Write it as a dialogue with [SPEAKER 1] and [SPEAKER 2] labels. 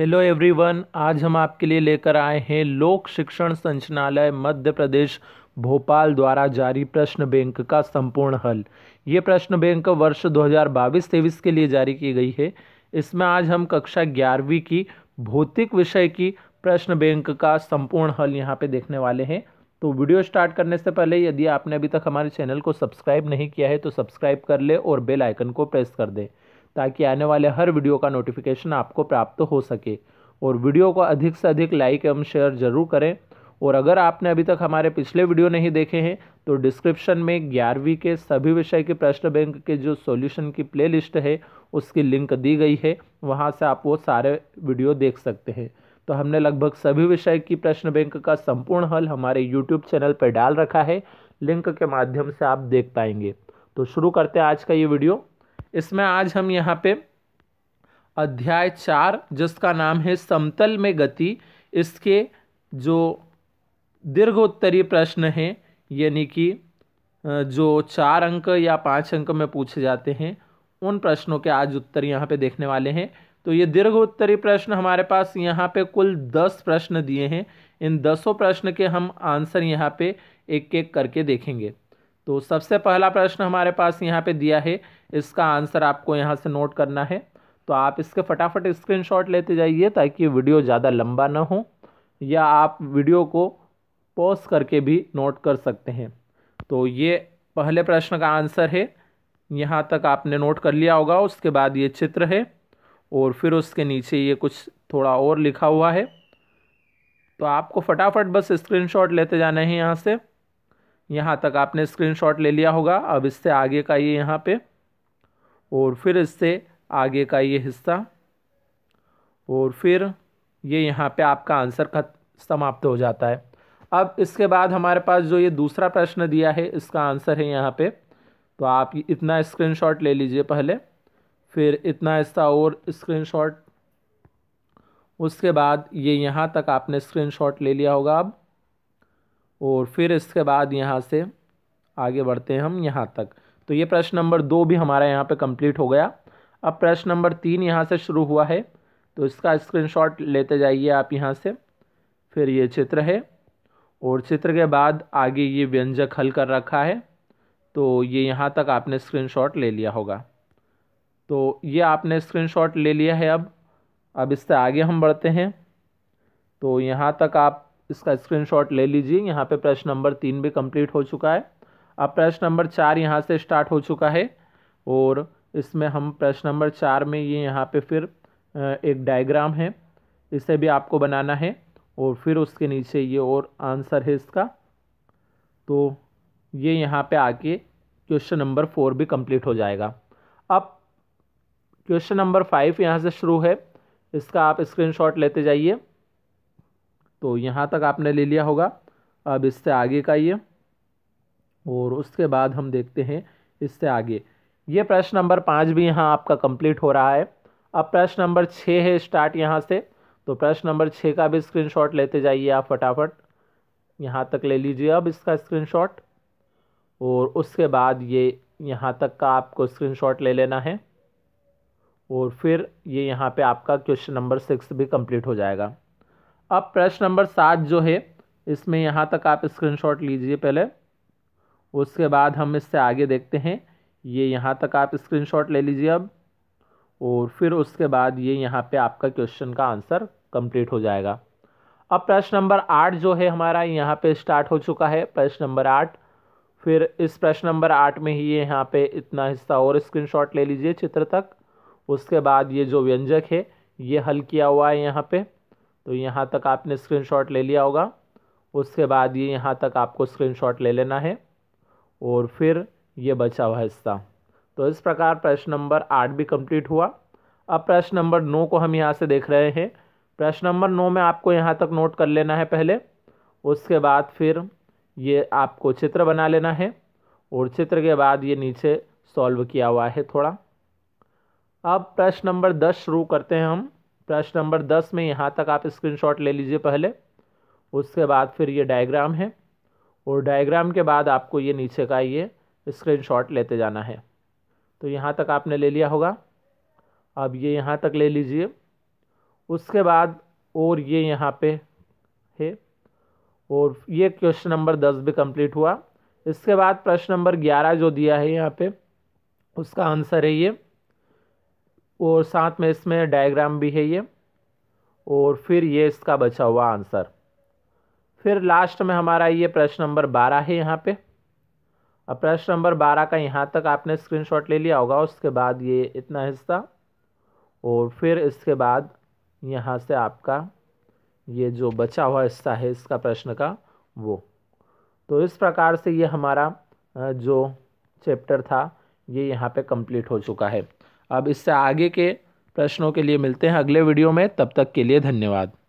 [SPEAKER 1] hello everyone आज हम आपके लिए लेकर आए हैं लोक शिक्षण संचालय मध्य प्रदेश भोपाल द्वारा जारी प्रश्न बैंक का संपूर्ण हल ये प्रश्न बैंक वर्ष 2022-23 के लिए जारी की गई है इसमें आज हम कक्षा ग्यारहवीं की भौतिक विषय की प्रश्न बैंक का संपूर्ण हल यहाँ पे देखने वाले हैं तो वीडियो स्टार्ट करने से पहले यदि आपने अभी तक हमारे चैनल को सब्सक्राइब नहीं किया है तो सब्सक्राइब कर ले और बेल आइकन को प्रेस कर दें ताकि आने वाले हर वीडियो का नोटिफिकेशन आपको प्राप्त हो सके और वीडियो को अधिक से अधिक लाइक एवं शेयर ज़रूर करें और अगर आपने अभी तक हमारे पिछले वीडियो नहीं देखे हैं तो डिस्क्रिप्शन में ग्यारहवीं के सभी विषय के प्रश्न बैंक के जो सॉल्यूशन की प्लेलिस्ट है उसकी लिंक दी गई है वहाँ से आप वो सारे वीडियो देख सकते हैं तो हमने लगभग सभी विषय की प्रश्न बैंक का संपूर्ण हल हमारे यूट्यूब चैनल पर डाल रखा है लिंक के माध्यम से आप देख पाएंगे तो शुरू करते हैं आज का ये वीडियो इसमें आज हम यहाँ पे अध्याय चार जिसका नाम है समतल में गति इसके जो दीर्घोत्तरीय प्रश्न हैं यानी कि जो चार अंक या पाँच अंक में पूछे जाते हैं उन प्रश्नों के आज उत्तर यहाँ पे देखने वाले हैं तो ये दीर्घोत्तरी प्रश्न हमारे पास यहाँ पे कुल दस प्रश्न दिए हैं इन दसों प्रश्न के हम आंसर यहाँ पे एक एक करके देखेंगे तो सबसे पहला प्रश्न हमारे पास यहाँ पे दिया है इसका आंसर आपको यहाँ से नोट करना है तो आप इसके फटाफट स्क्रीनशॉट लेते जाइए ताकि वीडियो ज़्यादा लंबा ना हो या आप वीडियो को पॉज करके भी नोट कर सकते हैं तो ये पहले प्रश्न का आंसर है यहाँ तक आपने नोट कर लिया होगा उसके बाद ये चित्र है और फिर उसके नीचे ये कुछ थोड़ा और लिखा हुआ है तो आपको फटाफट बस स्क्रीनशॉट लेते जाना है यहाँ से यहाँ तक आपने स्क्रीनशॉट ले लिया होगा अब इससे आगे का ये यहाँ पे और फिर इससे आगे का ये हिस्सा और फिर ये यहाँ पे आपका आंसर खत समाप्त हो जाता है अब इसके बाद हमारे पास जो ये दूसरा प्रश्न दिया है इसका आंसर है यहाँ पे तो आप इतना स्क्रीनशॉट ले लीजिए पहले फिर इतना हिस्सा और स्क्रीनशॉट उसके बाद ये यहाँ तक आपने स्क्रीनशॉट ले लिया होगा अब और फिर इसके बाद यहाँ से आगे बढ़ते हैं हम यहाँ तक तो ये प्रश्न नंबर दो भी हमारा यहाँ पे कंप्लीट हो गया अब प्रश्न नंबर तीन यहाँ से शुरू हुआ है तो इसका स्क्रीनशॉट लेते जाइए आप यहाँ से फिर ये चित्र है और चित्र के बाद आगे ये व्यंजक हल कर रखा है तो ये यहाँ तक आपने स्क्रीनशॉट ले लिया होगा तो ये आपने स्क्रीनशॉट ले लिया है अब अब इससे आगे हम बढ़ते हैं तो यहाँ तक आप इसका स्क्रीनशॉट ले लीजिए यहाँ पे प्रश्न नंबर तीन भी कंप्लीट हो चुका है अब प्रश्न नंबर चार यहाँ से स्टार्ट हो चुका है और इसमें हम प्रश्न नंबर चार में ये यहाँ पे फिर एक डायग्राम है इसे भी आपको बनाना है और फिर उसके नीचे ये और आंसर है इसका तो ये यहाँ पर आके क्वेश्चन नंबर फोर भी कम्प्लीट हो जाएगा अब क्वेश्चन नंबर फाइव यहाँ से शुरू है इसका आप स्क्रीनशॉट लेते जाइए तो यहाँ तक आपने ले लिया होगा अब इससे आगे का ये और उसके बाद हम देखते हैं इससे आगे ये प्रश्न नंबर पाँच भी यहाँ आपका कंप्लीट हो रहा है अब प्रश्न नंबर छः है स्टार्ट यहाँ से तो प्रश्न नंबर छः का भी स्क्रीनशॉट लेते जाइए आप फटाफट यहाँ तक ले लीजिए अब इसका स्क्रीनशॉट और उसके बाद ये यहाँ तक का आपको स्क्रीनशॉट ले लेना है और फिर ये यहाँ पे आपका क्वेश्चन नंबर सिक्स भी कंप्लीट हो जाएगा अब प्रश्न नंबर सात जो है इसमें यहाँ तक आप स्क्रीनशॉट लीजिए पहले उसके बाद हम इससे आगे देखते हैं ये यहाँ तक आप स्क्रीनशॉट ले लीजिए अब और फिर उसके बाद ये यहाँ पे आपका क्वेश्चन का आंसर कंप्लीट हो जाएगा अब प्रश्न नंबर आठ जो है हमारा यहाँ पे स्टार्ट हो चुका है प्रश्न नंबर आठ फिर इस प्रश्न नंबर आठ में ही ये यहाँ पे इतना हिस्सा और स्क्रीनशॉट ले लीजिए चित्र तक उसके बाद ये जो व्यंजक है ये हल किया हुआ है यहाँ पे तो यहाँ तक आपने स्क्रीनशॉट ले लिया होगा उसके बाद ये यहाँ तक आपको स्क्रीनशॉट ले लेना है और फिर ये बचा हुआ हिस्सा तो इस प्रकार प्रश्न नंबर आठ भी कंप्लीट हुआ अब प्रश्न नंबर नौ को हम यहाँ से देख रहे हैं प्रश्न नंबर नौ में आपको यहाँ तक नोट कर लेना है पहले उसके बाद फिर ये आपको चित्र बना लेना है और चित्र के बाद ये नीचे सॉल्व किया हुआ है थोड़ा अब प्रश्न नंबर दस शुरू करते हैं हम प्रश्न नंबर दस में यहाँ तक आप स्क्रीनशॉट ले लीजिए पहले उसके बाद फिर ये डायग्राम है और डायग्राम के बाद आपको ये नीचे का ये स्क्रीनशॉट लेते जाना है तो यहाँ तक आपने ले लिया होगा अब ये यहाँ तक ले लीजिए उसके बाद और ये यहाँ पे है और ये क्वेश्चन नंबर दस भी कंप्लीट हुआ इसके बाद प्रश्न नंबर ग्यारह जो दिया है यहाँ पे उसका आंसर है ये और साथ में इसमें डायग्राम भी है ये और फिर ये इसका बचा हुआ आंसर फिर लास्ट में हमारा ये प्रश्न नंबर बारह है यहाँ पे अब प्रश्न नंबर बारह का यहाँ तक आपने स्क्रीनशॉट ले लिया होगा उसके बाद ये इतना हिस्सा और फिर इसके बाद यहाँ से आपका ये जो बचा हुआ हिस्सा है इसका प्रश्न का वो तो इस प्रकार से ये हमारा जो चैप्टर था ये यहाँ पे कंप्लीट हो चुका है अब इससे आगे के प्रश्नों के लिए मिलते हैं अगले वीडियो में तब तक के लिए धन्यवाद